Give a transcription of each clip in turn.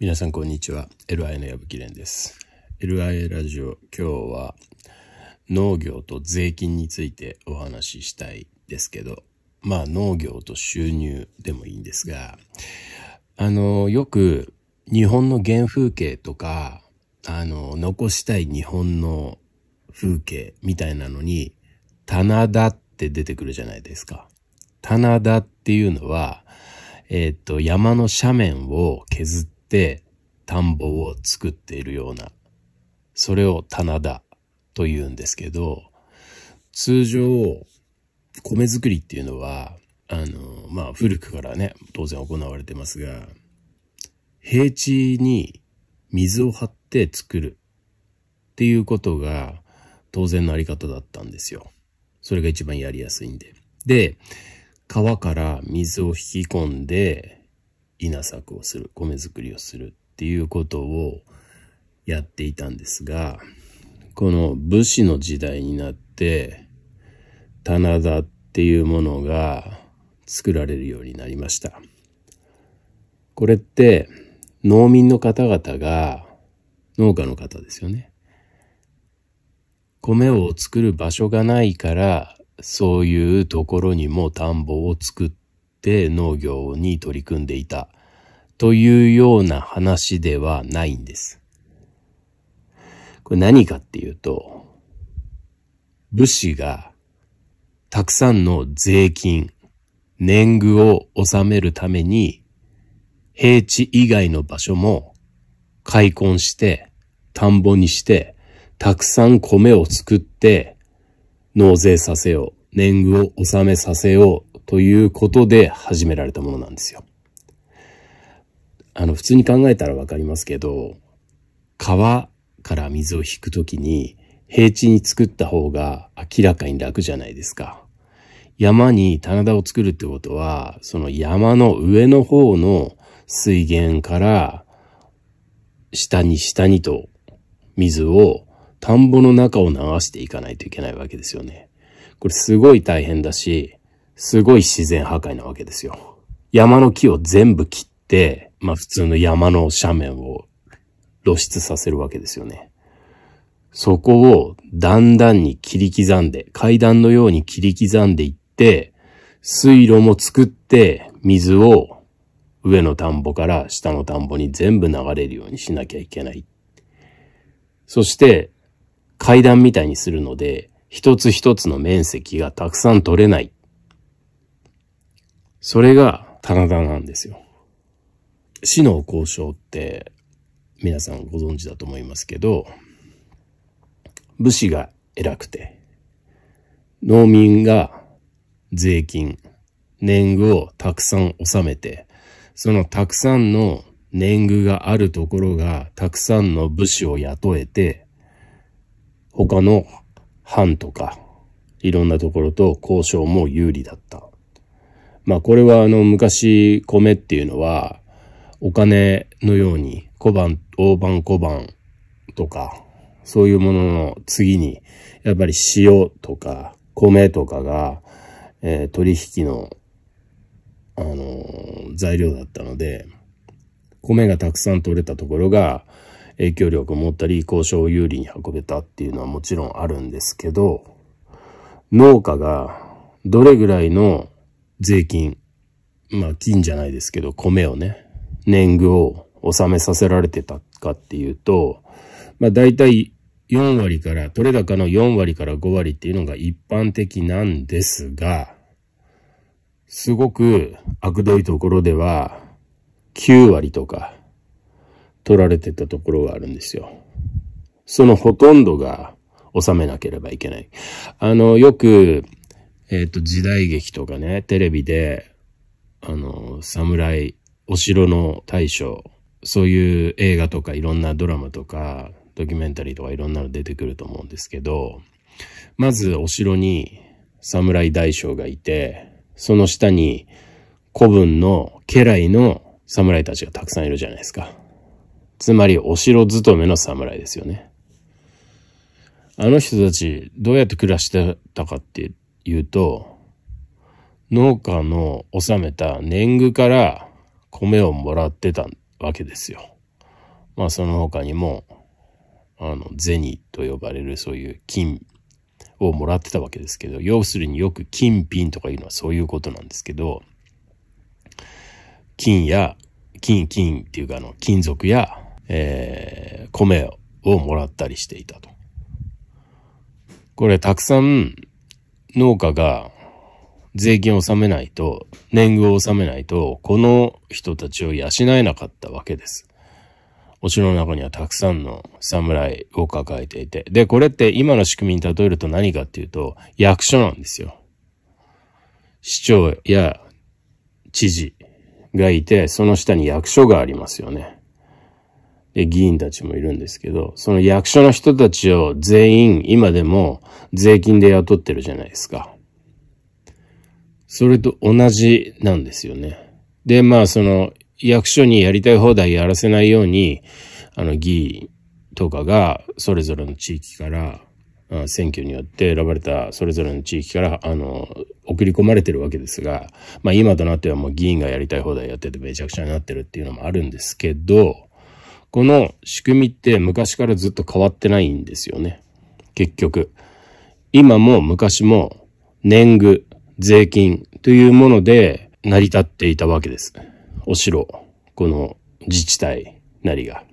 皆さんこんにちは。LI の矢吹蓮です。LI ラジオ、今日は農業と税金についてお話ししたいですけど、まあ農業と収入でもいいんですが、あの、よく日本の原風景とか、あの、残したい日本の風景みたいなのに、棚田って出てくるじゃないですか。棚田っていうのは、えっ、ー、と、山の斜面を削ってって田んぼを作っているような、それを棚田と言うんですけど、通常、米作りっていうのは、あの、まあ、古くからね、当然行われてますが、平地に水を張って作るっていうことが当然のあり方だったんですよ。それが一番やりやすいんで。で、川から水を引き込んで、稲作をする、米作りをするっていうことをやっていたんですが、この武士の時代になって、棚田っていうものが作られるようになりました。これって農民の方々が、農家の方ですよね。米を作る場所がないから、そういうところにも田んぼを作っって農業に取り組んでいたというような話ではないんです。これ何かっていうと、武士がたくさんの税金、年貢を納めるために、平地以外の場所も開墾して、田んぼにして、たくさん米を作って、納税させよう、年貢を納めさせようということで始められたものなんですよ。あの、普通に考えたらわかりますけど、川から水を引くときに、平地に作った方が明らかに楽じゃないですか。山に棚田を作るってことは、その山の上の方の水源から下に下にと水を田んぼの中を流していかないといけないわけですよね。これすごい大変だし、すごい自然破壊なわけですよ。山の木を全部切って、まあ普通の山の斜面を露出させるわけですよね。そこをだんだんに切り刻んで、階段のように切り刻んでいって、水路も作って、水を上の田んぼから下の田んぼに全部流れるようにしなきゃいけない。そして、階段みたいにするので、一つ一つの面積がたくさん取れない。それが棚田なんですよ。市の交渉って皆さんご存知だと思いますけど、武士が偉くて、農民が税金、年貢をたくさん納めて、そのたくさんの年貢があるところがたくさんの武士を雇えて、他の藩とか、いろんなところと交渉も有利だった。まあこれはあの昔米っていうのはお金のように小判、大判小判とかそういうものの次にやっぱり塩とか米とかが、えー、取引のあのー、材料だったので米がたくさん取れたところが影響力を持ったり交渉を有利に運べたっていうのはもちろんあるんですけど農家がどれぐらいの税金、まあ金じゃないですけど、米をね、年貢を納めさせられてたかっていうと、まあ大体4割から、取れ高の4割から5割っていうのが一般的なんですが、すごく悪どいところでは9割とか取られてたところがあるんですよ。そのほとんどが納めなければいけない。あの、よくえっ、ー、と、時代劇とかね、テレビで、あの、侍、お城の大将、そういう映画とかいろんなドラマとか、ドキュメンタリーとかいろんなの出てくると思うんですけど、まずお城に侍大将がいて、その下に古文の家来の侍たちがたくさんいるじゃないですか。つまりお城勤めの侍ですよね。あの人たちどうやって暮らしてたかって言うと、農家の納めた年貢から米をもらってたわけですよ。まあその他にも、あの、銭と呼ばれるそういう金をもらってたわけですけど、要するによく金品とかいうのはそういうことなんですけど、金や、金、金っていうかあの、金属や、えー、米をもらったりしていたと。これたくさん農家が税金を納めないと、年貢を納めないと、この人たちを養えなかったわけです。お城の中にはたくさんの侍を抱えていて。で、これって今の仕組みに例えると何かっていうと、役所なんですよ。市長や知事がいて、その下に役所がありますよね。議員たちもいるんですけど、その役所の人たちを全員今でも税金で雇ってるじゃないですか。それと同じなんですよね。で、まあその役所にやりたい放題やらせないように、あの議員とかがそれぞれの地域から選挙によって選ばれたそれぞれの地域から、あの、送り込まれてるわけですが、まあ今となってはもう議員がやりたい放題やっててめちゃくちゃになってるっていうのもあるんですけど、この仕組みって昔からずっと変わってないんですよね。結局。今も昔も年貢、税金というもので成り立っていたわけです。お城、この自治体なりが。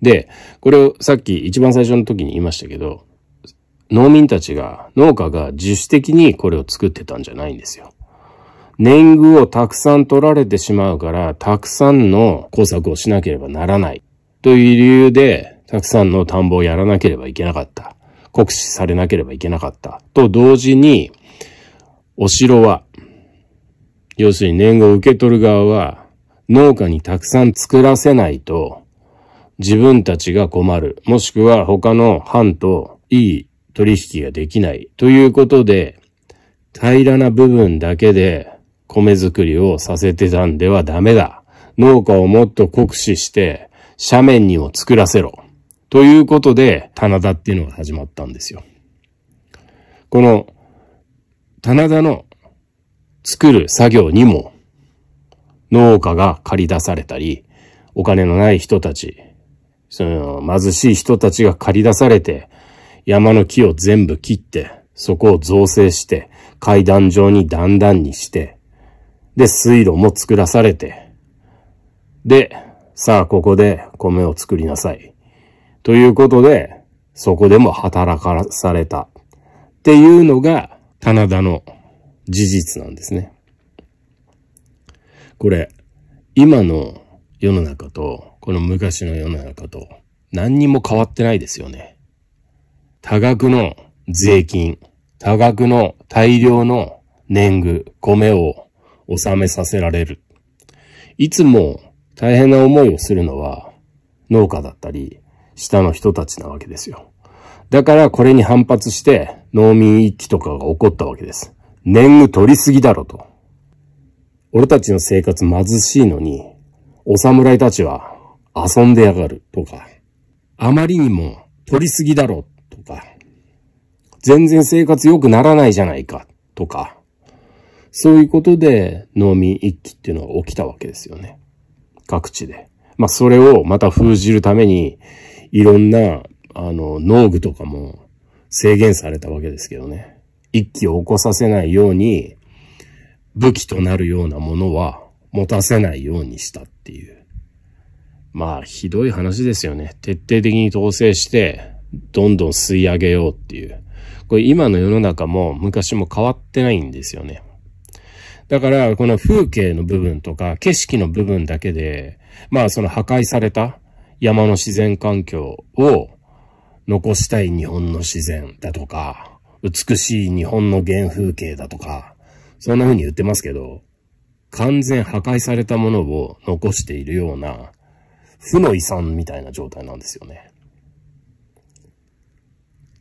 で、これをさっき一番最初の時に言いましたけど、農民たちが、農家が自主的にこれを作ってたんじゃないんですよ。年貢をたくさん取られてしまうから、たくさんの工作をしなければならない。という理由で、たくさんの田んぼをやらなければいけなかった。酷使されなければいけなかった。と同時に、お城は、要するに年貢を受け取る側は、農家にたくさん作らせないと、自分たちが困る。もしくは他の藩といい取引ができない。ということで、平らな部分だけで米作りをさせてたんではダメだ。農家をもっと酷使して、斜面にを作らせろ。ということで、棚田っていうのが始まったんですよ。この、棚田の作る作業にも、農家が借り出されたり、お金のない人たち、その貧しい人たちが借り出されて、山の木を全部切って、そこを造成して、階段状に段々にして、で、水路も作らされて、で、さあ、ここで米を作りなさい。ということで、そこでも働かされた。っていうのが、棚田の事実なんですね。これ、今の世の中と、この昔の世の中と、何にも変わってないですよね。多額の税金、多額の大量の年貢、米を納めさせられる。いつも大変な思いをするのは農家だったり、下の人たちなわけですよ。だからこれに反発して農民一揆とかが起こったわけです。年貢取りすぎだろと。俺たちの生活貧しいのに、お侍たちは遊んでやがるとか、あまりにも取りすぎだろとか、全然生活良くならないじゃないかとか、そういうことで農民一揆っていうのは起きたわけですよね。各地で。まあ、それをまた封じるために、いろんな、あの、農具とかも制限されたわけですけどね。一気を起こさせないように、武器となるようなものは持たせないようにしたっていう。まあ、ひどい話ですよね。徹底的に統制して、どんどん吸い上げようっていう。これ今の世の中も昔も変わってないんですよね。だから、この風景の部分とか、景色の部分だけで、まあ、その破壊された山の自然環境を残したい日本の自然だとか、美しい日本の原風景だとか、そんな風に言ってますけど、完全破壊されたものを残しているような、負の遺産みたいな状態なんですよね。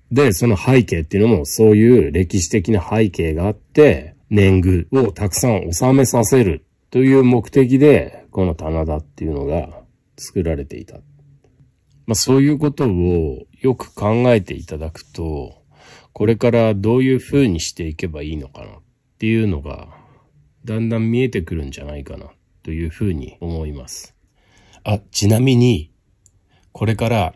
で、その背景っていうのも、そういう歴史的な背景があって、年貢をたくさん納めさせるという目的で、この棚田っていうのが作られていた。まあそういうことをよく考えていただくと、これからどういう風にしていけばいいのかなっていうのが、だんだん見えてくるんじゃないかなという風に思います。あ、ちなみに、これから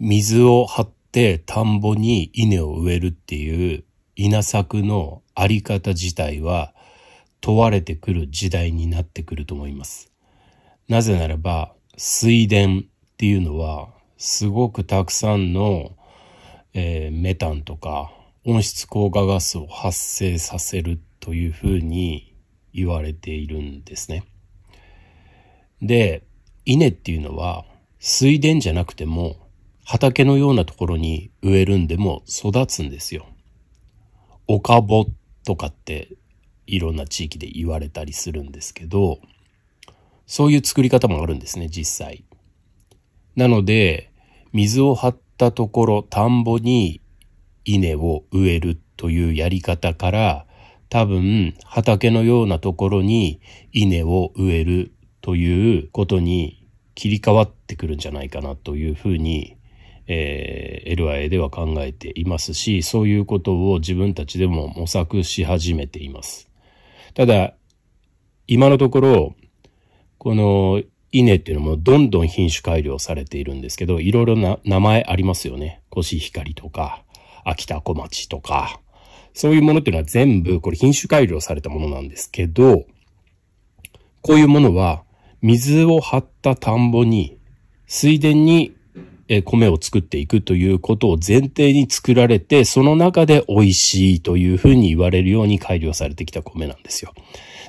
水を張って田んぼに稲を植えるっていう稲作のあり方自体は問われてくる時代になってくると思います。なぜならば、水田っていうのは、すごくたくさんの、えー、メタンとか温室効果ガスを発生させるというふうに言われているんですね。で、稲っていうのは水田じゃなくても畑のようなところに植えるんでも育つんですよ。おかぼとかっていろんな地域で言われたりするんですけど、そういう作り方もあるんですね、実際。なので、水を張ったところ、田んぼに稲を植えるというやり方から、多分畑のようなところに稲を植えるということに切り替わってくるんじゃないかなというふうにえー、LIA では考えていますし、そういうことを自分たちでも模索し始めています。ただ、今のところ、この稲っていうのもどんどん品種改良されているんですけど、いろいろな名前ありますよね。コシヒカリとか、秋田小町とか、そういうものっていうのは全部これ品種改良されたものなんですけど、こういうものは水を張った田んぼに水田にえ米を作っていくということを前提に作られて、その中で美味しいというふうに言われるように改良されてきた米なんですよ。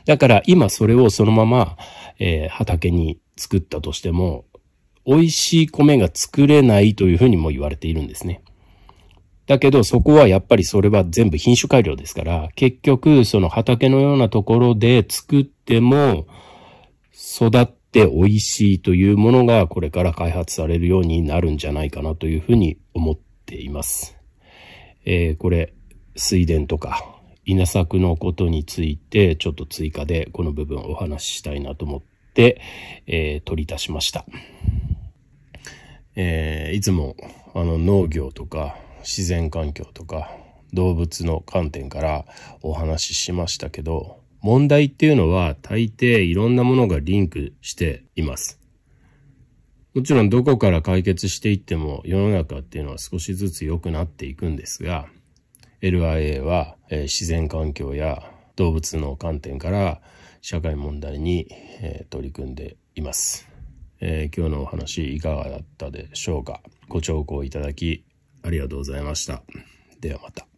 だから今それをそのまま、えー、畑に作ったとしても、美味しい米が作れないというふうにも言われているんですね。だけどそこはやっぱりそれは全部品種改良ですから、結局その畑のようなところで作っても育っって美味しいというものがこれから開発されるようになるんじゃないかなというふうに思っています。えー、これ、水田とか稲作のことについてちょっと追加でこの部分をお話ししたいなと思って、えー、取り出しました。えー、いつもあの農業とか自然環境とか動物の観点からお話ししましたけど問題っていうのは大抵いろんなものがリンクしています。もちろんどこから解決していっても世の中っていうのは少しずつ良くなっていくんですが、LIA は、え自然環境や動物の観点から社会問題に、え取り組んでいます、えー、今日のお話いかがだったでしょうかご聴講いただきありがとうございました。ではまた。